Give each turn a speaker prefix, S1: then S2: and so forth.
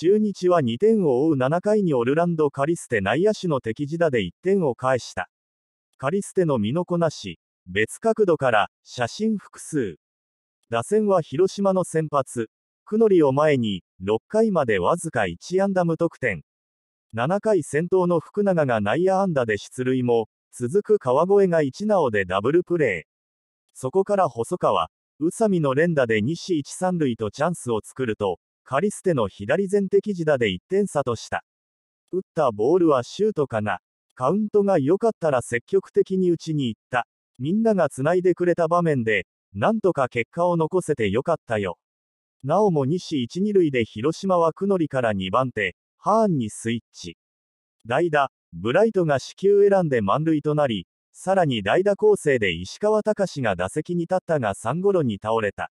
S1: 中日は2点を追う7回にオルランド・カリステ内野手の敵地打で1点を返した。カリステの身のこなし、別角度から、写真複数。打線は広島の先発、久ノを前に、6回までわずか1安打無得点。7回先頭の福永が内野安打で出塁も、続く川越が1なおでダブルプレー。そこから細川、宇佐美の連打で2 1 3塁とチャンスを作ると、カリステの左前敵自打で1点差とした。打ったボールはシュートかな。カウントが良かったら積極的に打ちに行った。みんながつないでくれた場面で、なんとか結果を残せてよかったよ。なおも西1、2塁で広島は久りから2番手、ハーンにスイッチ。代打、ブライトが至球選んで満塁となり、さらに代打構成で石川隆が打席に立ったが3
S2: ゴロに倒れた。